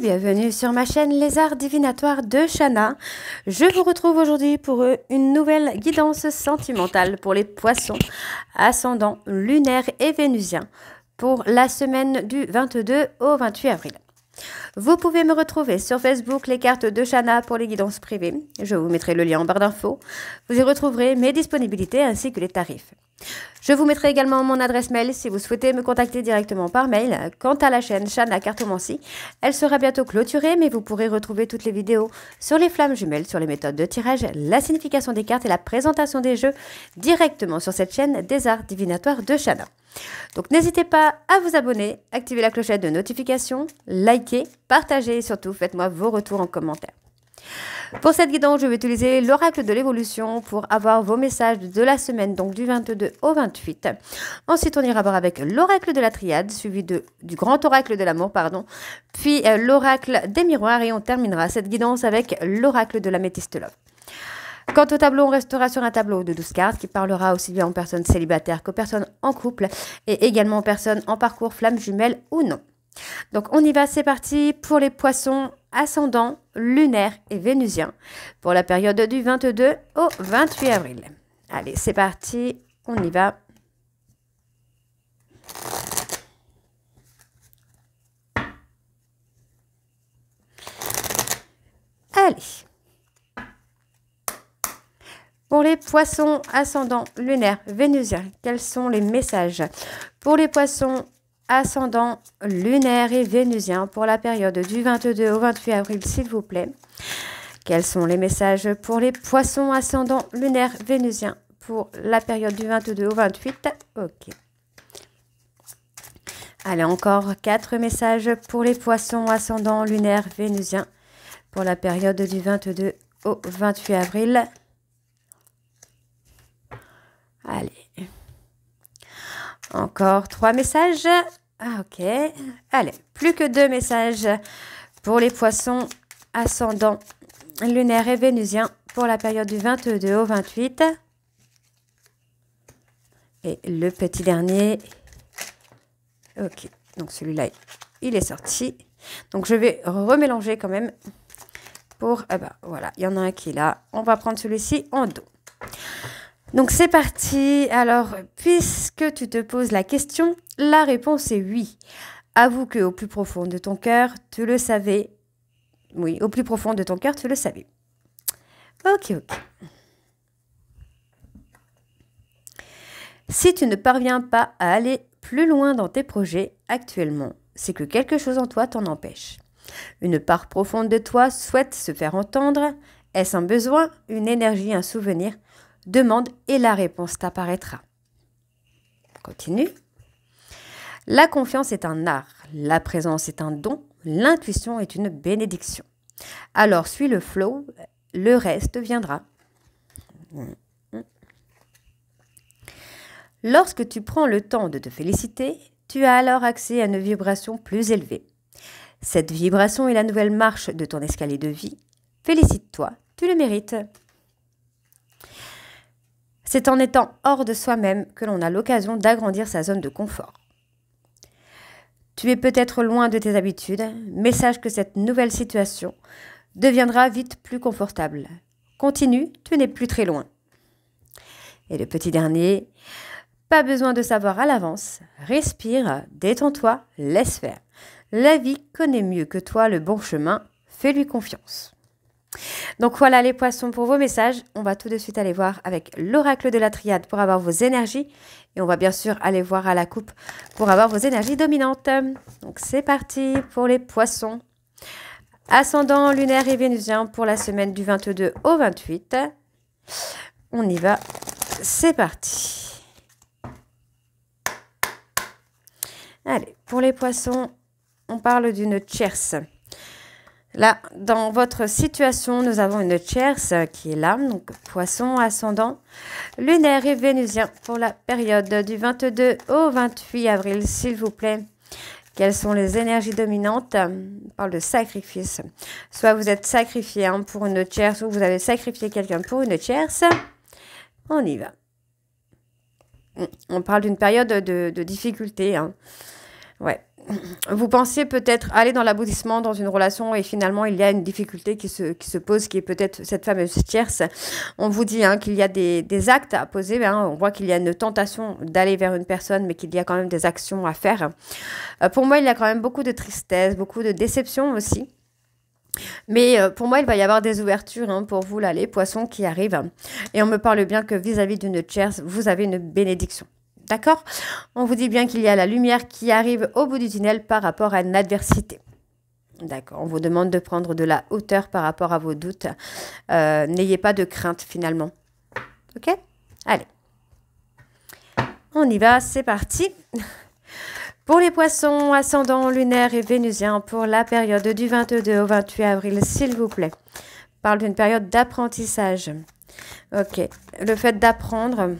bienvenue sur ma chaîne Les Arts Divinatoires de Chana. Je vous retrouve aujourd'hui pour une nouvelle guidance sentimentale pour les poissons ascendants lunaires et vénusiens pour la semaine du 22 au 28 avril. Vous pouvez me retrouver sur Facebook les cartes de Chana pour les guidances privées. Je vous mettrai le lien en barre d'infos. Vous y retrouverez mes disponibilités ainsi que les tarifs. Je vous mettrai également mon adresse mail si vous souhaitez me contacter directement par mail. Quant à la chaîne Chana Cartomancy, elle sera bientôt clôturée, mais vous pourrez retrouver toutes les vidéos sur les flammes jumelles, sur les méthodes de tirage, la signification des cartes et la présentation des jeux directement sur cette chaîne des arts divinatoires de Chana. Donc n'hésitez pas à vous abonner, activer la clochette de notification, liker, partager et surtout faites-moi vos retours en commentaire. Pour cette guidance, je vais utiliser l'oracle de l'évolution pour avoir vos messages de la semaine, donc du 22 au 28. Ensuite, on ira voir avec l'oracle de la triade, suivi de, du grand oracle de l'amour, pardon, puis euh, l'oracle des miroirs et on terminera cette guidance avec l'oracle de la métistelope. Quant au tableau, on restera sur un tableau de 12 cartes qui parlera aussi bien aux personnes célibataires qu'aux personnes en couple et également aux personnes en parcours flamme jumelle ou non. Donc on y va, c'est parti pour les poissons ascendants lunaire et vénusien pour la période du 22 au 28 avril. Allez, c'est parti, on y va. Allez. Pour les poissons ascendants lunaire vénusien quels sont les messages Pour les poissons ascendant lunaire et vénusien pour la période du 22 au 28 avril, s'il vous plaît. Quels sont les messages pour les poissons ascendant lunaire vénusien pour la période du 22 au 28 Ok. Allez, encore quatre messages pour les poissons ascendant lunaire vénusien pour la période du 22 au 28 avril. Allez. Encore trois messages ah, ok. Allez, plus que deux messages pour les poissons ascendants lunaires et vénusiens pour la période du 22 au 28. Et le petit dernier. Ok, donc celui-là, il est sorti. Donc je vais remélanger quand même pour... Ah ben, voilà, il y en a un qui est là. On va prendre celui-ci en dos. Donc c'est parti. Alors, puisque tu te poses la question, la réponse est oui. Avoue que au plus profond de ton cœur, tu le savais. Oui, au plus profond de ton cœur, tu le savais. Ok, ok. Si tu ne parviens pas à aller plus loin dans tes projets actuellement, c'est que quelque chose en toi t'en empêche. Une part profonde de toi souhaite se faire entendre. Est-ce un besoin, une énergie, un souvenir demande et la réponse t'apparaîtra. Continue. La confiance est un art, la présence est un don, l'intuition est une bénédiction. Alors suis le flow, le reste viendra. Lorsque tu prends le temps de te féliciter, tu as alors accès à une vibration plus élevée. Cette vibration est la nouvelle marche de ton escalier de vie. Félicite-toi, tu le mérites. C'est en étant hors de soi-même que l'on a l'occasion d'agrandir sa zone de confort. Tu es peut-être loin de tes habitudes, mais sache que cette nouvelle situation deviendra vite plus confortable. Continue, tu n'es plus très loin. Et le petit dernier, pas besoin de savoir à l'avance, respire, détends-toi, laisse faire. La vie connaît mieux que toi le bon chemin, fais-lui confiance. Donc voilà les poissons pour vos messages. On va tout de suite aller voir avec l'oracle de la triade pour avoir vos énergies. Et on va bien sûr aller voir à la coupe pour avoir vos énergies dominantes. Donc c'est parti pour les poissons. Ascendant lunaire et vénusien pour la semaine du 22 au 28. On y va. C'est parti. Allez, pour les poissons, on parle d'une tierce. Là, dans votre situation, nous avons une tierce qui est là, donc poisson ascendant, lunaire et vénusien pour la période du 22 au 28 avril, s'il vous plaît. Quelles sont les énergies dominantes On parle de sacrifice. Soit vous êtes sacrifié pour une tierce ou vous avez sacrifié quelqu'un pour une tierce. On y va. On parle d'une période de, difficulté. Hein. Ouais vous pensiez peut-être aller dans l'aboutissement dans une relation et finalement il y a une difficulté qui se, qui se pose, qui est peut-être cette fameuse tierce. On vous dit hein, qu'il y a des, actes à poser, hein. on voit qu'il y a une tentation d'aller vers une personne, mais qu'il y a quand même des actions à faire. Euh, pour moi, il y a quand même beaucoup de tristesse, beaucoup de déception aussi. Mais euh, pour moi, il va y avoir des ouvertures hein, pour vous, là, les poissons qui arrivent. Et on me parle bien que vis-à-vis d'une tierce, vous avez une bénédiction. D'accord On vous dit bien qu'il y a la lumière qui arrive au bout du tunnel par rapport à une adversité. D'accord. On vous demande de prendre de la hauteur par rapport à vos doutes. Euh, n'ayez pas de crainte finalement. Ok Allez. On y va, c'est parti. Pour les poissons, ascendants, lunaires et vénusiens, pour la période du 22 au 28 avril, s'il vous plaît. parle d'une période d'apprentissage. Ok. Le fait d'apprendre,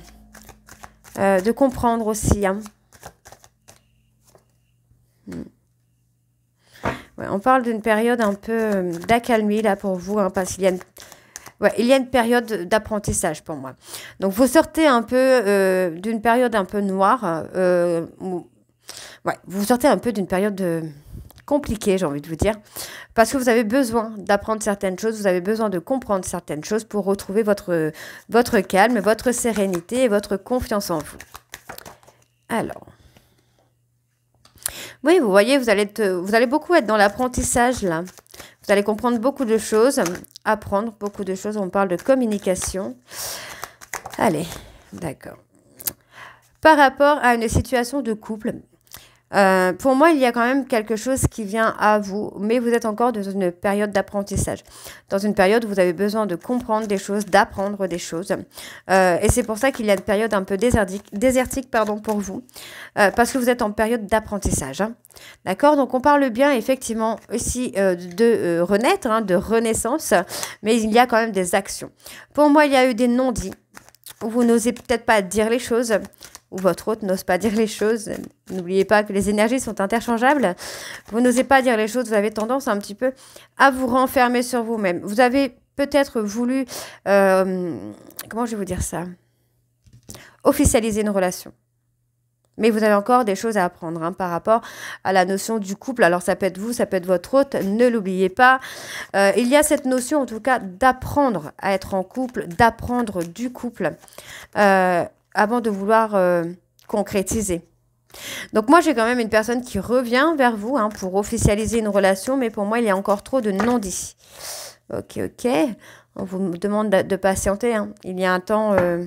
euh, de comprendre aussi. Hein. Hmm. on parle d'une période un peu euh, d'accalmie là pour vous, hein, parce qu'il y a une... il y a une période d'apprentissage pour moi. Donc vous sortez un peu euh, d'une période un peu noire. vous sortez un peu d'une période de compliqué, j'ai envie de vous dire, parce que vous avez besoin d'apprendre certaines choses, vous avez besoin de comprendre certaines choses pour retrouver votre, votre calme, votre sérénité et votre confiance en vous. Alors. Oui, vous voyez, vous allez, vous allez beaucoup être dans l'apprentissage là. Vous allez comprendre beaucoup de choses, apprendre beaucoup de choses. On parle de communication. Allez, d'accord. Par rapport à une situation de couple, euh, pour moi, il y a quand même quelque chose qui vient à vous, mais vous êtes encore dans une période d'apprentissage. Dans une période où vous avez besoin de comprendre des choses, d'apprendre des choses. Euh, et c'est pour ça qu'il y a une période un peu désertique, désertique pardon, pour vous, euh, parce que vous êtes en période d'apprentissage. Hein. D'accord Donc on parle bien effectivement aussi de renaître, hein, de renaissance, mais il y a quand même des actions. Pour moi, il y a eu des non-dits. Vous n'osez peut-être pas dire les choses ou votre hôte n'ose pas dire les choses. N'oubliez pas que les énergies sont interchangeables. Vous n'osez pas dire les choses, vous avez tendance un petit peu à vous renfermer sur vous-même. Vous avez peut-être voulu, euh, comment je vais vous dire ça, officialiser une relation. Mais vous avez encore des choses à apprendre hein, par rapport à la notion du couple. Alors ça peut être vous, ça peut être votre hôte, ne l'oubliez pas. Euh, il y a cette notion en tout cas d'apprendre à être en couple, d'apprendre du couple. Euh, avant de vouloir euh, concrétiser. Donc moi, j'ai quand même une personne qui revient vers vous hein, pour officialiser une relation, mais pour moi, il y a encore trop de non-dits. Ok, ok. On vous demande de patienter. Hein. Il y a un temps euh,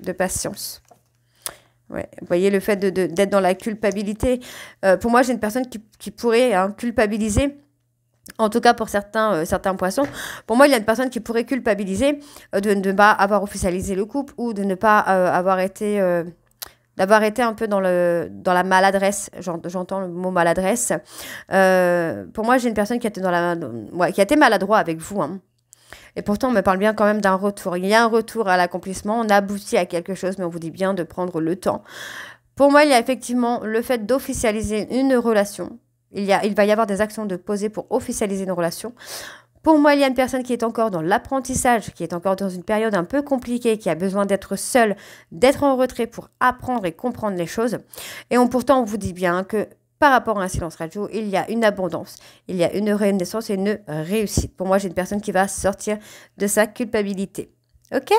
de patience. Ouais. Vous voyez, le fait d'être de, dans la culpabilité. Euh, pour moi, j'ai une personne qui, qui pourrait hein, culpabiliser en tout cas pour certains, euh, certains poissons. Pour moi, il y a une personne qui pourrait culpabiliser euh, de ne pas avoir officialisé le couple ou de ne pas euh, avoir été... d'avoir été un peu dans, le, dans la maladresse, j'entends le mot maladresse. pour moi, j'ai une personne qui a été, dans la, qui a été maladroit avec vous. Hein. Et pourtant, on me parle bien quand même d'un retour. Il y a un retour à l'accomplissement, on aboutit à quelque chose, mais on vous dit bien de prendre le temps. Pour moi, il y a effectivement le fait d'officialiser une relation, il, va y avoir des actions de poser pour officialiser nos relations. Pour moi, il y a une personne qui est encore dans l'apprentissage, qui est encore dans une période un peu compliquée, qui a besoin d'être seule, d'être en retrait pour apprendre et comprendre les choses. Et on, pourtant, on vous dit bien que par rapport à un silence radio, il y a une abondance, il y a une renaissance et une réussite. Pour moi, j'ai une personne qui va sortir de sa culpabilité. OK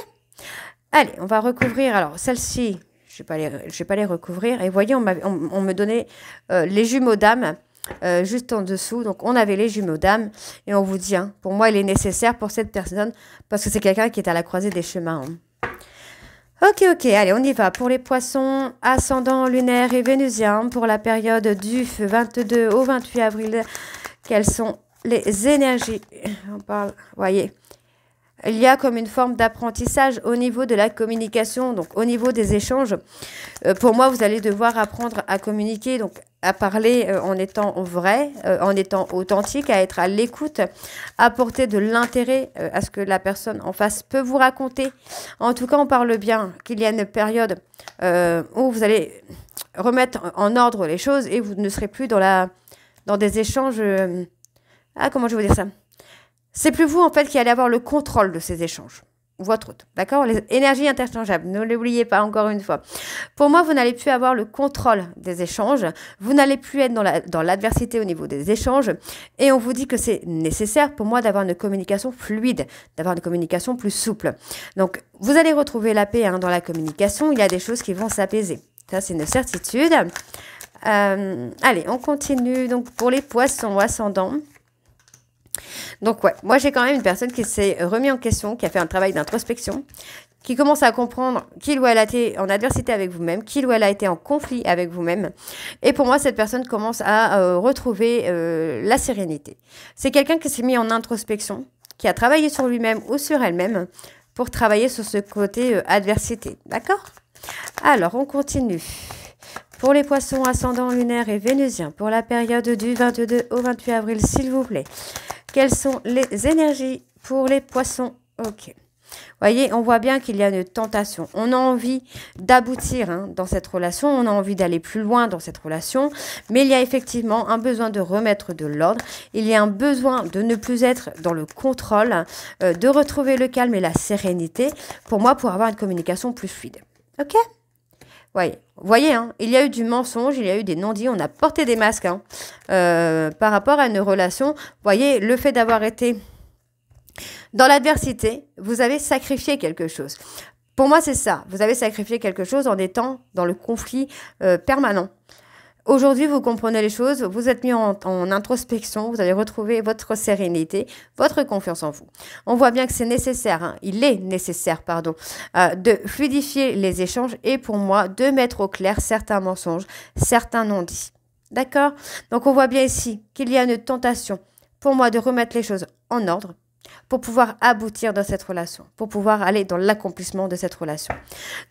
Allez, on va recouvrir. Alors, celle-ci, je ne vais, pas les recouvrir. Et voyez, on, me donnait euh, les jumeaux d'âme. Euh, juste en dessous. Donc, on avait les jumeaux d'âme et on vous dit, hein, pour moi, il est nécessaire pour cette personne parce que c'est quelqu'un qui est à la croisée des chemins. Hein. Ok, ok, allez, on y va. Pour les poissons, ascendant lunaire et vénusien, pour la période du 22 au 28 avril, quelles sont les énergies On parle, voyez, il y a comme une forme d'apprentissage au niveau de la communication, donc au niveau des échanges. Euh, pour moi, vous allez devoir apprendre à communiquer, donc à parler euh, en étant vrai, euh, en étant authentique, à être à l'écoute, apporter de l'intérêt à ce que la personne en face peut vous raconter. En tout cas, on parle bien qu'il y a une période où vous allez remettre en ordre les choses et vous ne serez plus dans, la, dans des échanges... ah, comment je vous dire ça c'est plus vous en fait qui allez avoir le contrôle de ces échanges votre autre. D'accord Les énergies interchangeables, ne l'oubliez pas encore une fois. Pour moi, vous n'allez plus avoir le contrôle des échanges, vous n'allez plus être dans l'adversité la, dans au niveau des échanges, et on vous dit que c'est nécessaire pour moi d'avoir une communication fluide, d'avoir une communication plus souple. Donc, vous allez retrouver la paix hein, dans la communication, il y a des choses qui vont s'apaiser. Ça, c'est une certitude. Euh, allez, on continue donc pour les poissons ascendants. Donc ouais, moi j'ai quand même une personne qui s'est remis en question, qui a fait un travail d'introspection, qui commence à comprendre qui ou elle a été en adversité avec vous-même, qui ou elle a été en conflit avec vous-même. Et pour moi, cette personne commence à euh, retrouver euh, la sérénité. C'est quelqu'un qui s'est mis en introspection, qui a travaillé sur lui-même ou sur elle-même pour travailler sur ce côté euh, adversité. D'accord Alors, on continue. Pour les poissons ascendants lunaires et vénusiens, pour la période du 22 au 28 avril, s'il vous plaît. Quelles sont les énergies pour les poissons Ok. Voyez, on voit bien qu'il y a une tentation. On a envie d'aboutir hein, dans cette relation, on a envie d'aller plus loin dans cette relation, mais il y a effectivement un besoin de remettre de l'ordre, il y a un besoin de ne plus être dans le contrôle, euh, de retrouver le calme et la sérénité, pour moi, pour avoir une communication plus fluide. OK vous voyez, hein, il y a eu du mensonge, il y a eu des non-dits, on a porté des masques hein. euh, par rapport à une relation. Voyez, le fait d'avoir été dans l'adversité, vous avez sacrifié quelque chose. Pour moi, c'est ça. Vous avez sacrifié quelque chose en étant dans le conflit euh, permanent. Aujourd'hui, vous comprenez les choses, vous êtes mis en, introspection, vous allez retrouver votre sérénité, votre confiance en vous. On voit bien que c'est nécessaire, hein, il est nécessaire, pardon, euh, de fluidifier les échanges et pour moi, de mettre au clair certains mensonges, certains non-dits. D'accord Donc on voit bien ici qu'il y a une tentation pour moi de remettre les choses en ordre pour pouvoir aboutir dans cette relation, pour pouvoir aller dans l'accomplissement de cette relation.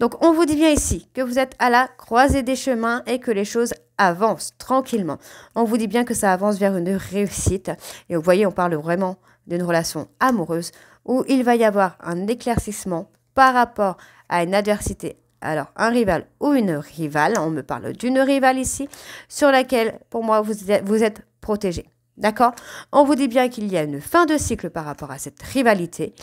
Donc on vous dit bien ici que vous êtes à la croisée des chemins et que les choses avancent tranquillement. On vous dit bien que ça avance vers une réussite. Et vous voyez, on parle vraiment d'une relation amoureuse où il va y avoir un éclaircissement par rapport à une adversité. Alors, un rival ou une rivale, on me parle d'une rivale ici, sur laquelle, pour moi, vous êtes, vous êtes protégé. D'accord On vous dit bien qu'il y a une fin de cycle par rapport à cette rivalité.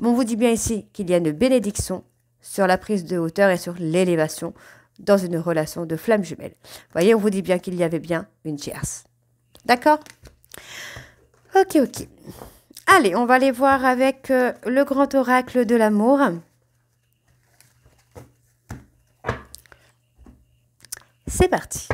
On vous dit bien ici qu'il y a une bénédiction sur la prise de hauteur et sur l'élévation dans une relation de flamme jumelle. Voyez, on vous dit bien qu'il y avait bien une tierce. D'accord Ok, ok. Allez, on va aller voir avec euh, le grand oracle de l'amour. C'est parti.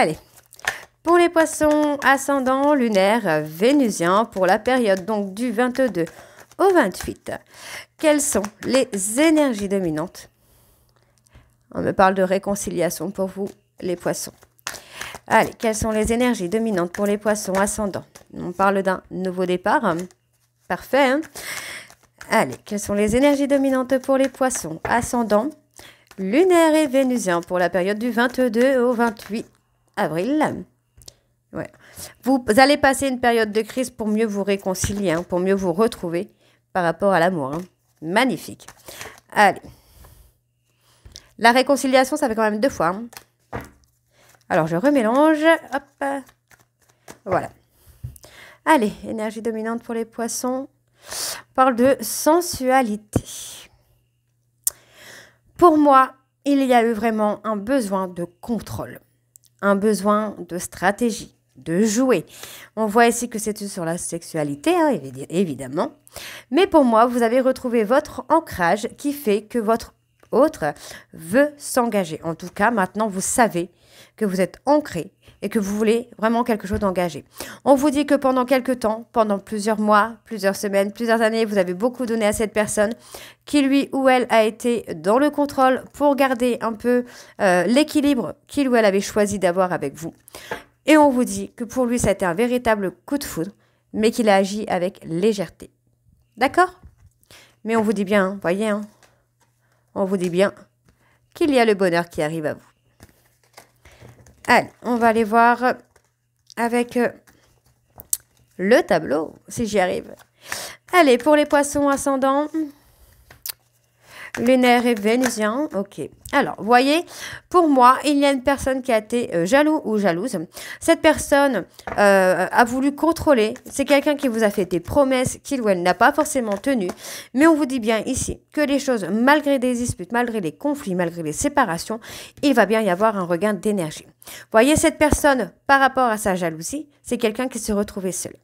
Allez, pour les poissons ascendants lunaires vénusiens pour la période donc du 22 au 28, quelles sont les énergies dominantes On me parle de réconciliation pour vous, les poissons. Allez, quelles sont les énergies dominantes pour les poissons ascendants On parle d'un nouveau départ. Hein. Parfait. Hein. Allez, quelles sont les énergies dominantes pour les poissons ascendants lunaires et vénusiens pour la période du 22 au 28 avril. Ouais. Vous allez passer une période de crise pour mieux vous réconcilier, hein, pour mieux vous retrouver par rapport à l'amour. Hein. Magnifique. Allez. La réconciliation, ça fait quand même deux fois. Hein. Alors, je remélange. Hop. Voilà. Allez, énergie dominante pour les poissons. parle de sensualité. Pour moi, il y a eu vraiment un besoin de contrôle un besoin de stratégie, de jouer. On voit ici que c'est sur la sexualité, hein, évidemment. Mais pour moi, vous avez retrouvé votre ancrage qui fait que votre autre veut s'engager. En tout cas, maintenant, vous savez que vous êtes ancré et que vous voulez vraiment quelque chose d'engagé. On vous dit que pendant quelques temps, pendant plusieurs mois, plusieurs semaines, plusieurs années, vous avez beaucoup donné à cette personne qui lui ou elle a été dans le contrôle pour garder un peu euh, l'équilibre qu'il ou elle avait choisi d'avoir avec vous. Et on vous dit que pour lui, ça a été un véritable coup de foudre, mais qu'il a agi avec légèreté. D'accord Mais on vous dit bien, hein, voyez, hein. on vous dit bien qu'il y a le bonheur qui arrive à vous. Allez, on va aller voir avec euh, le tableau, si j'y arrive. Allez, pour les poissons ascendants. Lunaire et vénusien, ok. Alors, voyez, pour moi, il y a une personne qui a été euh, jaloux ou jalouse. Cette personne euh, a voulu contrôler. C'est quelqu'un qui vous a fait des promesses qu'il ou elle n'a pas forcément tenues. Mais on vous dit bien ici que les choses, malgré des disputes, malgré les conflits, malgré les séparations, il va bien y avoir un regain d'énergie. Voyez, cette personne, par rapport à sa jalousie, c'est quelqu'un qui se retrouvait seul.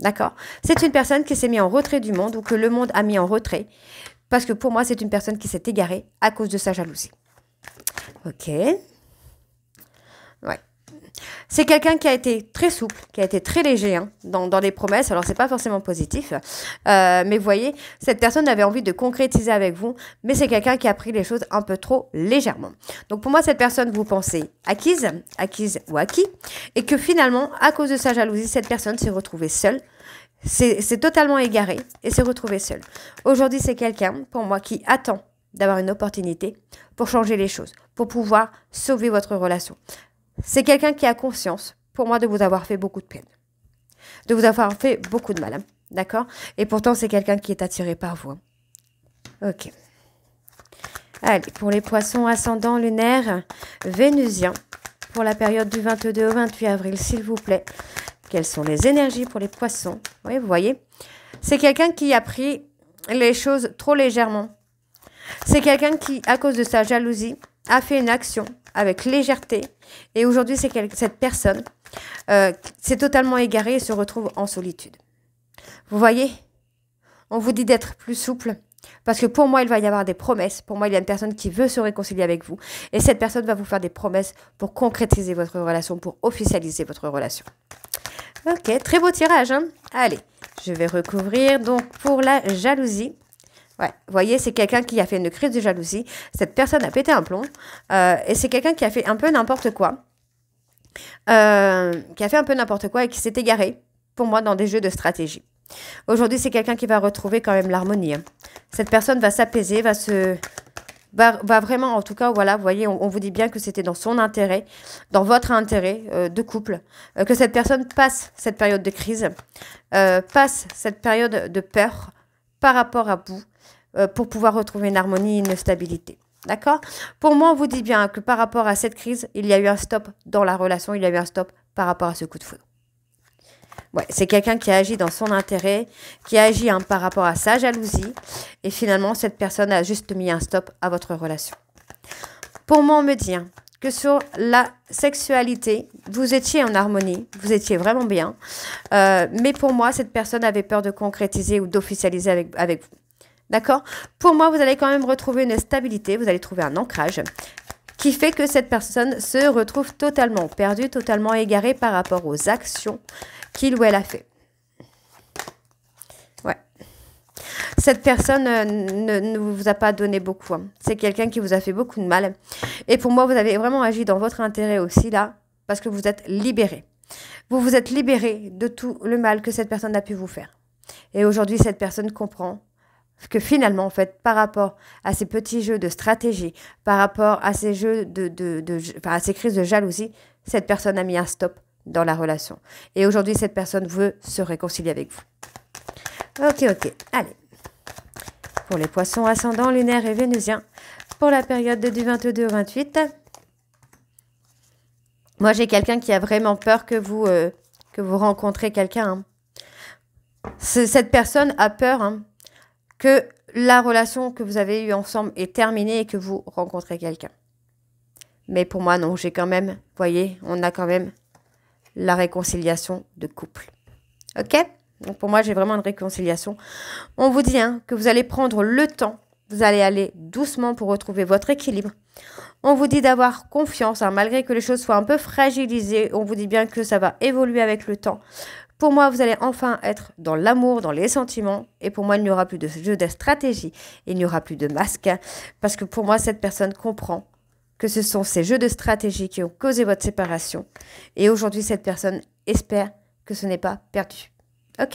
D'accord C'est une personne qui s'est mise en retrait du monde ou que le monde a mis en retrait. Parce que pour moi, c'est une personne qui s'est égarée à cause de sa jalousie. Ok. Ouais. C'est quelqu'un qui a été très souple, qui a été très léger hein, dans, les promesses. Alors, ce n'est pas forcément positif. Euh, mais voyez, cette personne avait envie de concrétiser avec vous, mais c'est quelqu'un qui a pris les choses un peu trop légèrement. Donc, pour moi, cette personne, vous pensez acquise, acquise ou acquis, et que finalement, à cause de sa jalousie, cette personne s'est retrouvée seule, c'est totalement égaré et s'est retrouvé seul. Aujourd'hui, c'est quelqu'un, pour moi, qui attend d'avoir une opportunité pour changer les choses, pour pouvoir sauver votre relation. C'est quelqu'un qui a conscience, pour moi, de vous avoir fait beaucoup de peine, de vous avoir fait beaucoup de mal. Hein, d'accord Et pourtant, c'est quelqu'un qui est attiré par vous. Hein. Ok. Allez, pour les poissons ascendants lunaires vénusiens, pour la période du 22 au 28 avril, s'il vous plaît. Quelles sont les énergies pour les poissons Oui, vous voyez. C'est quelqu'un qui a pris les choses trop légèrement. C'est quelqu'un qui, à cause de sa jalousie, a fait une action avec légèreté. Et aujourd'hui, c'est cette personne euh, s'est totalement égarée et se retrouve en solitude. Vous voyez On vous dit d'être plus souple. Parce que pour moi, il va y avoir des promesses. Pour moi, il y a une personne qui veut se réconcilier avec vous. Et cette personne va vous faire des promesses pour concrétiser votre relation, pour officialiser votre relation. Ok, très beau tirage. Hein. Allez, je vais recouvrir. Donc, pour la jalousie. Ouais, vous voyez, c'est quelqu'un qui a fait une crise de jalousie. Cette personne a pété un plomb. Euh, et c'est quelqu'un qui a fait un peu n'importe quoi. Euh, qui a fait un peu n'importe quoi et qui s'est égaré, pour moi, dans des jeux de stratégie. Aujourd'hui, c'est quelqu'un qui va retrouver quand même l'harmonie. Hein. Cette personne va s'apaiser, va se va, vraiment, en tout cas, voilà, vous voyez, on, vous dit bien que c'était dans son intérêt, dans votre intérêt euh, de couple, euh, que cette personne passe cette période de crise, euh, passe cette période de peur par rapport à vous, pour pouvoir retrouver une harmonie, une stabilité. D'accord Pour moi, on vous dit bien que par rapport à cette crise, il y a eu un stop dans la relation, il y a eu un stop par rapport à ce coup de foudre c'est quelqu'un qui agit dans son intérêt, qui agit hein, par rapport à sa jalousie. Et finalement, cette personne a juste mis un stop à votre relation. Pour moi, on me dit hein, que sur la sexualité, vous étiez en harmonie, vous étiez vraiment bien. Euh, mais pour moi, cette personne avait peur de concrétiser ou d'officialiser avec, avec vous. D'accord Pour moi, vous allez quand même retrouver une stabilité, vous allez trouver un ancrage qui fait que cette personne se retrouve totalement perdue, totalement égarée par rapport aux actions qu'il ou elle a fait. Ouais. Cette personne euh, ne, vous a pas donné beaucoup. Hein. C'est quelqu'un qui vous a fait beaucoup de mal. Et pour moi, vous avez vraiment agi dans votre intérêt aussi là, parce que vous êtes libéré. Vous vous êtes libéré de tout le mal que cette personne a pu vous faire. Et aujourd'hui, cette personne comprend que finalement, en fait, par rapport à ces petits jeux de stratégie, par rapport à ces jeux de, à ces crises de jalousie, cette personne a mis un stop dans la relation. Et aujourd'hui, cette personne veut se réconcilier avec vous. Ok, ok. Allez. Pour les poissons ascendants, lunaires et vénusien pour la période du 22 au 28, moi j'ai quelqu'un qui a vraiment peur que vous, euh, que vous rencontrez quelqu'un. Hein. Cette personne a peur. Hein que la relation que vous avez eue ensemble est terminée et que vous rencontrez quelqu'un. Mais pour moi, non, j'ai quand même, voyez, on a quand même la réconciliation de couple. Ok Donc pour moi, j'ai vraiment une réconciliation. On vous dit hein, que vous allez prendre le temps, vous allez aller doucement pour retrouver votre équilibre. On vous dit d'avoir confiance, hein, malgré que les choses soient un peu fragilisées, on vous dit bien que ça va évoluer avec le temps. Pour moi, vous allez enfin être dans l'amour, dans les sentiments. Et pour moi, il n'y aura plus de jeu de stratégie. Il n'y aura plus de masque. Parce que pour moi, cette personne comprend que ce sont ces jeux de stratégie qui ont causé votre séparation. Et aujourd'hui, cette personne espère que ce n'est pas perdu. OK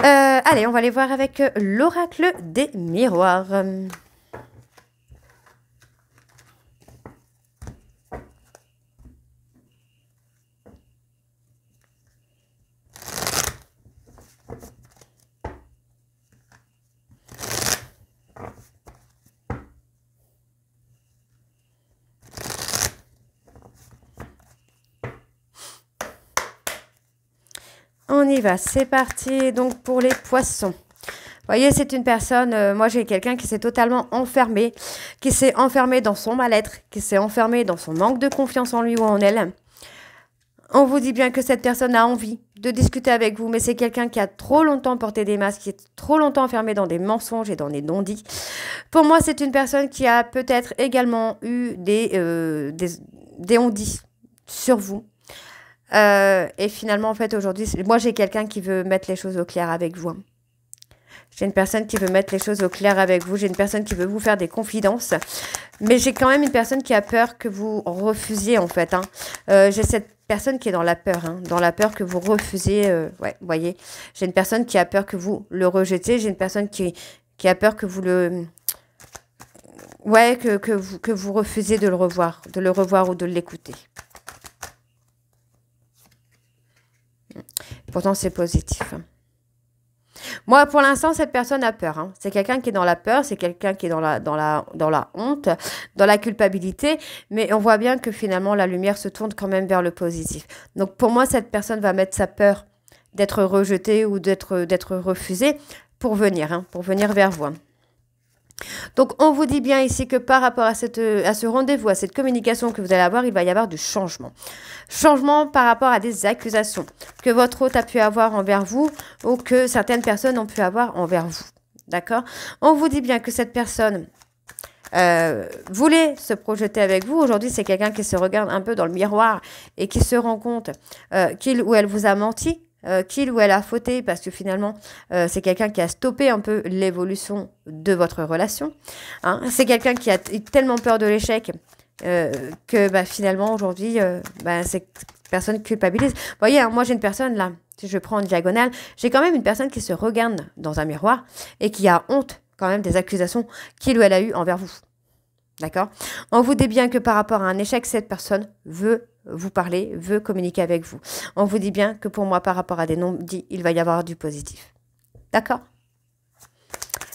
euh, Allez, on va aller voir avec euh, l'oracle des miroirs. on y va, c'est parti donc pour les poissons. Vous voyez, c'est une personne, euh, moi j'ai quelqu'un qui s'est totalement enfermé, qui s'est enfermé dans son mal-être, qui s'est enfermé dans son manque de confiance en lui ou en elle. On vous dit bien que cette personne a envie de discuter avec vous, mais c'est quelqu'un qui a trop longtemps porté des masques, qui est trop longtemps enfermé dans des mensonges et dans des non-dits. Pour moi, c'est une personne qui a peut-être également eu des, euh, dits sur vous, euh, et finalement, en fait, aujourd'hui, moi, j'ai quelqu'un qui veut mettre les choses au clair avec vous. Hein. J'ai une personne qui veut mettre les choses au clair avec vous. J'ai une personne qui veut vous faire des confidences. Mais j'ai quand même une personne qui a peur que vous refusiez, en fait. Hein. Euh, j'ai cette personne qui est dans la peur, hein. dans la peur que vous refusiez. Euh, ouais, voyez. J'ai une personne qui a peur que vous le rejetez. J'ai une personne qui, a peur que vous le... Ouais, que, vous, que refusiez de le revoir, de le revoir ou de l'écouter. Pourtant, c'est positif. Moi, pour l'instant, cette personne a peur. Hein. C'est quelqu'un qui est dans la peur, c'est quelqu'un qui est dans la, dans, la, dans la honte, dans la culpabilité. Mais on voit bien que finalement, la lumière se tourne quand même vers le positif. Donc, pour moi, cette personne va mettre sa peur d'être rejetée ou d'être refusée pour venir, hein, pour venir vers vous. Hein. Donc on vous dit bien ici que par rapport à, euh, à ce rendez-vous, à cette communication que vous allez avoir, il va y avoir du changement. Changement par rapport à des accusations que votre hôte a pu avoir envers vous ou que certaines personnes ont pu avoir envers vous. D'accord On vous dit bien que cette personne euh, voulait se projeter avec vous. Aujourd'hui, c'est quelqu'un qui se regarde un peu dans le miroir et qui se rend compte euh, qu'il ou elle vous a menti, euh, qu'il ou elle a fauté parce que finalement euh, c'est quelqu'un qui a stoppé un peu l'évolution de votre relation. Hein. C'est quelqu'un qui a tellement peur de l'échec euh, que bah, finalement aujourd'hui bah, cette personne culpabilise. Vous voyez, hein, moi j'ai une personne là, si je prends en diagonale, j'ai quand même une personne qui se regarde dans un miroir et qui a honte quand même des accusations qu'il ou elle a eues envers vous. D'accord On vous dit bien que par rapport à un échec, cette personne veut vous parler, veut communiquer avec vous. On vous dit bien que pour moi, par rapport à des noms, il va y avoir du positif. D'accord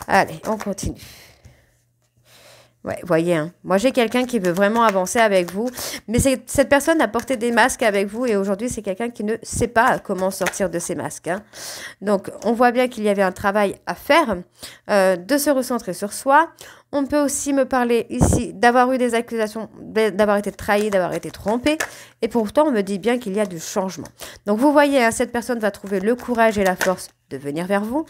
Allez, on continue. Ouais, voyez, hein. moi j'ai quelqu'un qui veut vraiment avancer avec vous, mais cette personne a porté des masques avec vous et aujourd'hui c'est quelqu'un qui ne sait pas comment sortir de ces masques. Hein. Donc on voit bien qu'il y avait un travail à faire, euh, de se recentrer sur soi. On peut aussi me parler ici d'avoir eu des accusations, d'avoir été trahi, d'avoir été trompé. Et pourtant, on me dit bien qu'il y a du changement. Donc vous voyez, hein, cette personne va trouver le courage et la force de venir vers vous.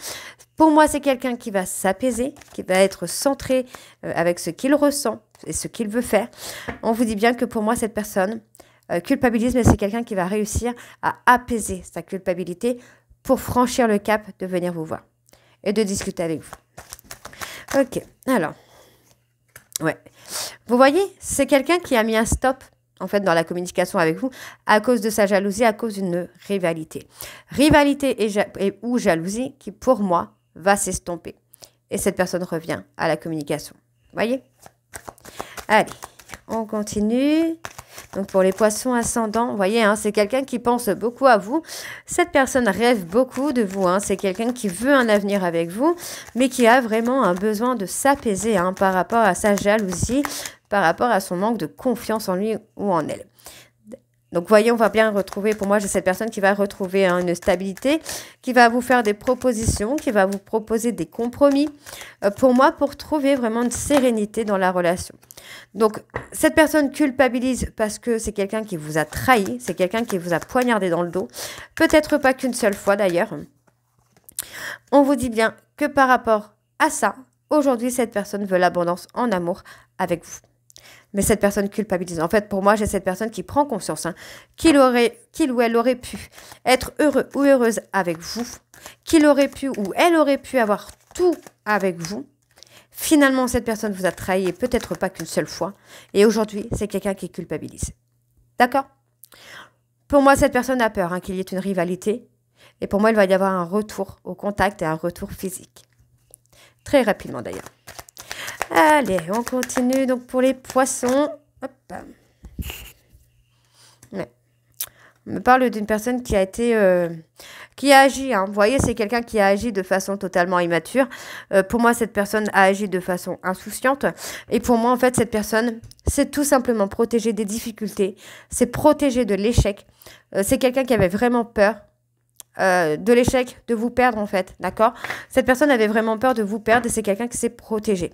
Pour moi, c'est quelqu'un qui va s'apaiser, qui va être centré euh, avec ce qu'il ressent et ce qu'il veut faire. On vous dit bien que pour moi, cette personne euh, culpabilise, mais c'est quelqu'un qui va réussir à apaiser sa culpabilité pour franchir le cap de venir vous voir et de discuter avec vous. Ok, alors. Ouais. Vous voyez, c'est quelqu'un qui a mis un stop en fait dans la communication avec vous à cause de sa jalousie, à cause d'une rivalité. Rivalité et, ou jalousie qui pour moi va s'estomper et cette personne revient à la communication. Voyez Allez, on continue. Donc pour les poissons ascendants, vous voyez, hein, c'est quelqu'un qui pense beaucoup à vous. Cette personne rêve beaucoup de vous. Hein. C'est quelqu'un qui veut un avenir avec vous, mais qui a vraiment un besoin de s'apaiser hein, par rapport à sa jalousie, par rapport à son manque de confiance en lui ou en elle. Donc, voyez, on va bien retrouver, pour moi, j'ai cette personne qui va retrouver hein, une stabilité, qui va vous faire des propositions, qui va vous proposer des compromis, euh, pour moi, pour trouver vraiment une sérénité dans la relation. Donc, cette personne culpabilise parce que c'est quelqu'un qui vous a trahi, c'est quelqu'un qui vous a poignardé dans le dos, peut-être pas qu'une seule fois d'ailleurs. On vous dit bien que par rapport à ça, aujourd'hui, cette personne veut l'abondance en amour avec vous. Mais cette personne culpabilise. En fait, pour moi, j'ai cette personne qui prend conscience hein, qu'il aurait, qu'il ou elle aurait pu être heureux ou heureuse avec vous, qu'il aurait pu ou elle aurait pu avoir tout avec vous. Finalement, cette personne vous a trahi peut-être pas qu'une seule fois. Et aujourd'hui, c'est quelqu'un qui culpabilise. D'accord Pour moi, cette personne a peur hein, qu'il y ait une rivalité. Et pour moi, il va y avoir un retour au contact et un retour physique. Très rapidement d'ailleurs. Allez, on continue donc pour les poissons. Hop. On me parle d'une personne qui a été euh, qui a agi. Hein. Vous voyez, c'est quelqu'un qui a agi de façon totalement immature. Euh, pour moi, cette personne a agi de façon insouciante. Et pour moi, en fait, cette personne, c'est tout simplement protéger des difficultés. C'est protéger de l'échec. Euh, c'est quelqu'un qui avait vraiment peur. de l'échec, de vous perdre en fait, d'accord Cette personne avait vraiment peur de vous perdre et c'est quelqu'un qui s'est protégé.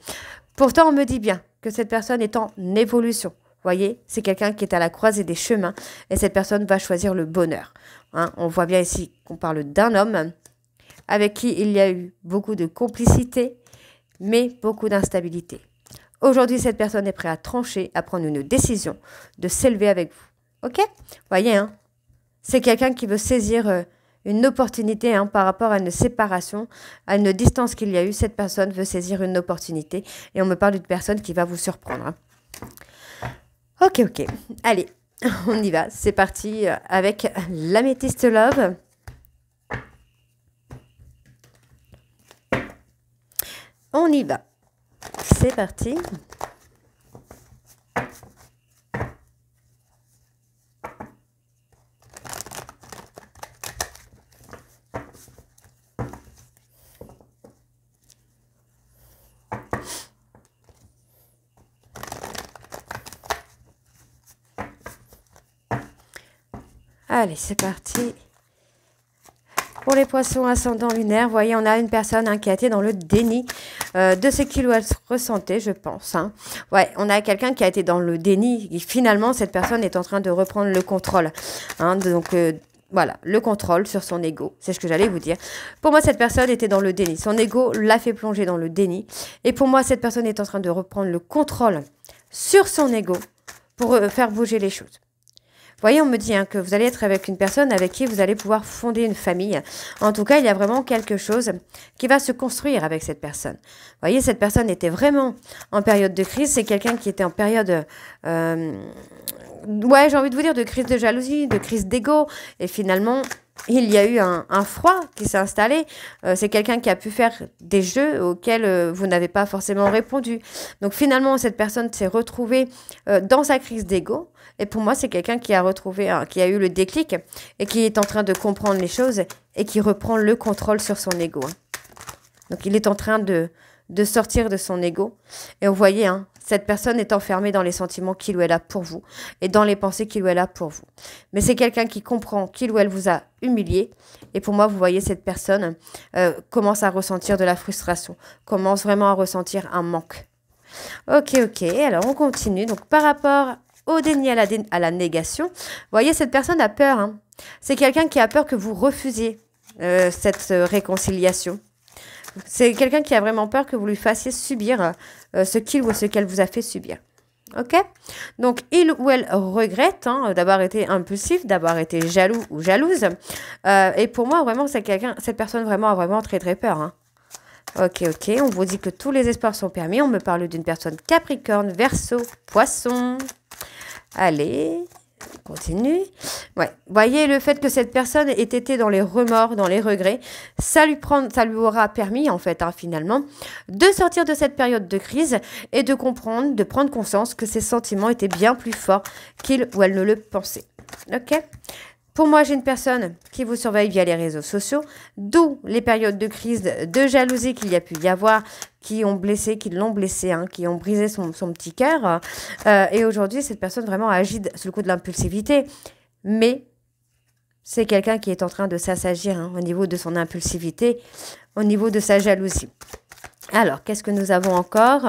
Pourtant, on me dit bien que cette personne est en évolution. Voyez, c'est quelqu'un qui est à la croisée des chemins et cette personne va choisir le bonheur. Hein. on voit bien ici qu'on parle d'un homme avec qui il y a eu beaucoup de complicité, mais beaucoup d'instabilité. Aujourd'hui, cette personne est prête à trancher, à prendre une décision, de s'élever avec vous. Ok Voyez, hein, c'est quelqu'un qui veut saisir euh, une opportunité hein, par rapport à une séparation, à une distance qu'il y a eu. Cette personne veut saisir une opportunité et on me parle d'une personne qui va vous surprendre. Ok, ok. Allez, on y va. C'est parti euh, avec l'améthyste love. On y va. C'est parti. Allez, c'est parti. Pour les poissons ascendants lunaires, vous voyez, on a une personne hein, qui a été dans le déni euh, de ce qu'il ressentait, je pense. Hein. Ouais, on a quelqu'un qui a été dans le déni. Et finalement, cette personne est en train de reprendre le contrôle. Hein. donc, euh, voilà, le contrôle sur son ego. C'est ce que j'allais vous dire. Pour moi, cette personne était dans le déni. Son ego l'a fait plonger dans le déni. Et pour moi, cette personne est en train de reprendre le contrôle sur son ego pour euh, faire bouger les choses. Vous voyez, on me dit hein, que vous allez être avec une personne avec qui vous allez pouvoir fonder une famille. En tout cas, il y a vraiment quelque chose qui va se construire avec cette personne. voyez, cette personne était vraiment en période de crise. C'est quelqu'un qui était en période... Euh, ouais, j'ai envie de vous dire, de crise de jalousie, de crise d'ego. Et finalement, il y a eu un, froid qui s'est installé. Euh, c'est quelqu'un qui a pu faire des jeux auxquels euh, vous n'avez pas forcément répondu. Donc finalement, cette personne s'est retrouvée euh, dans sa crise d'ego. Et pour moi, c'est quelqu'un qui a retrouvé, qui a eu le déclic et qui est en train de comprendre les choses et qui reprend le contrôle sur son ego. Hein. Donc il est en train de, de sortir de son ego. Et vous voyez, hein, cette personne est enfermée dans les sentiments qu'il ou elle a pour vous et dans les pensées qu'il ou elle a pour vous. Mais c'est quelqu'un qui comprend qu'il ou elle vous a humilié. Et pour moi, vous voyez, cette personne euh, commence à ressentir de la frustration, commence vraiment à ressentir un manque. Ok, ok, alors on continue. Donc par rapport au déni, à la, négation, vous voyez, cette personne a peur. Hein. C'est quelqu'un qui a peur que vous refusiez euh, cette euh, réconciliation. C'est quelqu'un qui a vraiment peur que vous lui fassiez subir euh, ce qu'il ou ce qu'elle vous a fait subir. Ok Donc, il ou elle regrette hein, d'avoir été impulsif, d'avoir été jaloux ou jalouse. Euh, et pour moi, vraiment, c'est quelqu'un, cette personne vraiment a vraiment très très peur. Hein. Ok, ok. On vous dit que tous les espoirs sont permis. On me parle d'une personne Capricorne, Verseau, Poisson. Allez continue. Ouais. Voyez, le fait que cette personne ait été dans les remords, dans les regrets, ça lui, prend, ça lui aura permis, en fait, hein, finalement, de sortir de cette période de crise et de comprendre, de prendre conscience que ses sentiments étaient bien plus forts qu'il ou elle ne le pensait. Ok pour moi, j'ai une personne qui vous surveille via les réseaux sociaux, d'où les périodes de crise, de jalousie qu'il y a pu y avoir, qui ont blessé, qui l'ont blessé, hein, qui ont brisé son, petit cœur. Euh, et aujourd'hui, cette personne vraiment agit sous le coup de l'impulsivité. Mais c'est quelqu'un qui est en train de s'assagir hein, au niveau de son impulsivité, au niveau de sa jalousie. Alors, qu'est-ce que nous avons encore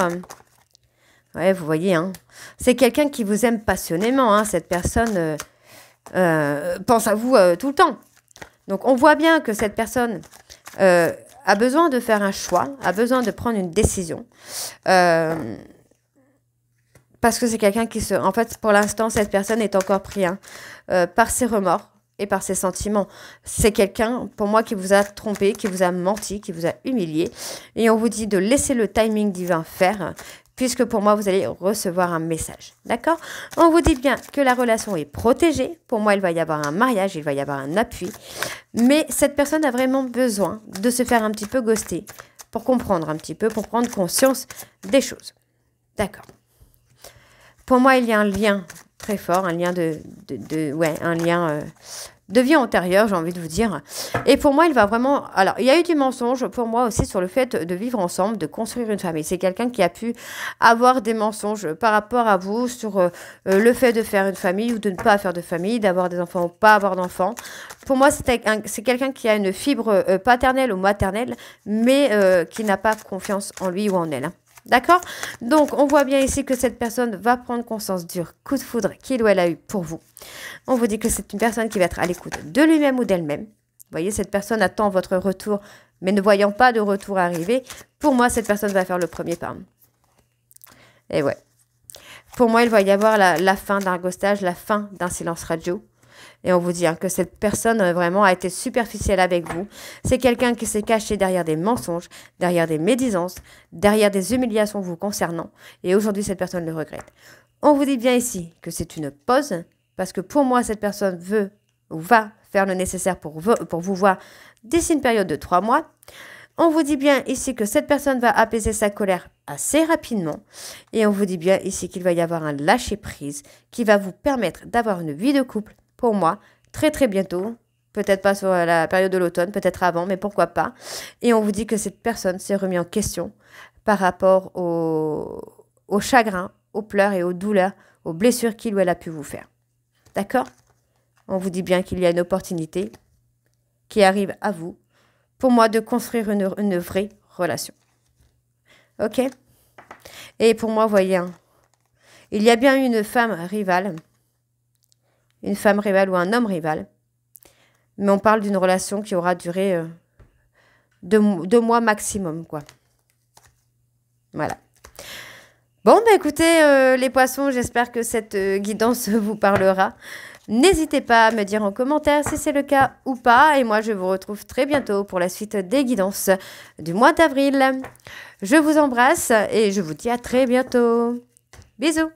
Ouais, vous voyez, hein. c'est quelqu'un qui vous aime passionnément, cette personne. Euh, euh, pense à vous euh, tout le temps. Donc on voit bien que cette personne euh, a besoin de faire un choix, a besoin de prendre une décision. parce que c'est quelqu'un qui se... En fait, pour l'instant, cette personne est encore pris hein, par ses remords et par ses sentiments. C'est quelqu'un, pour moi, qui vous a trompé, qui vous a menti, qui vous a humilié. Et on vous dit de laisser le timing divin faire puisque pour moi, vous allez recevoir un message. D'accord On vous dit bien que la relation est protégée. Pour moi, il va y avoir un mariage, il va y avoir un appui. Mais cette personne a vraiment besoin de se faire un petit peu ghoster pour comprendre un petit peu, pour prendre conscience des choses. D'accord. Pour moi, il y a un lien très fort, un lien de... ouais, un lien... Euh, de vie antérieure, j'ai envie de vous dire. Et pour moi, il va vraiment... Alors, il y a eu des mensonges pour moi aussi sur le fait de vivre ensemble, de construire une famille. C'est quelqu'un qui a pu avoir des mensonges par rapport à vous sur euh, euh, le fait de faire une famille ou de ne pas faire de famille, d'avoir des enfants ou pas avoir d'enfants. Pour moi, c'est quelqu'un qui a une fibre euh, paternelle ou maternelle, mais qui n'a pas confiance en lui ou en elle. Hein. D'accord Donc, on voit bien ici que cette personne va prendre conscience du coup de foudre qu'il ou elle a eu pour vous. On vous dit que c'est une personne qui va être à l'écoute de lui-même ou d'elle-même. Vous voyez, cette personne attend votre retour, mais ne voyant pas de retour arriver, pour moi, cette personne va faire le premier pas. Et ouais. Pour moi, il va y avoir la, la fin d'un ghostage, la fin d'un silence radio et on vous dit hein, que cette personne euh, vraiment a été superficielle avec vous. C'est quelqu'un qui s'est caché derrière des mensonges, derrière des médisances, derrière des humiliations vous concernant, et aujourd'hui cette personne le regrette. On vous dit bien ici que c'est une pause, parce que pour moi cette personne veut ou va faire le nécessaire pour, pour vous voir d'ici une période de trois mois. On vous dit bien ici que cette personne va apaiser sa colère assez rapidement. Et on vous dit bien ici qu'il va y avoir un lâcher-prise qui va vous permettre d'avoir une vie de couple pour moi très très bientôt. Peut-être pas sur la période de l'automne, peut-être avant, mais pourquoi pas. Et on vous dit que cette personne s'est remise en question par rapport au, chagrin, aux pleurs et aux douleurs, aux blessures qu'il ou elle a pu vous faire. D'accord On vous dit bien qu'il y a une opportunité qui arrive à vous, pour moi, de construire une, vraie relation. Ok Et pour moi, voyez, hein, il y a bien une femme rivale une femme rivale ou un homme rival. Mais on parle d'une relation qui aura duré euh, deux, mois maximum, quoi. Voilà. Bon, bah, écoutez, euh, les poissons, j'espère que cette euh, guidance vous parlera. N'hésitez pas à me dire en commentaire si c'est le cas ou pas. Et moi, je vous retrouve très bientôt pour la suite des guidances du mois d'avril. Je vous embrasse et je vous dis à très bientôt. Bisous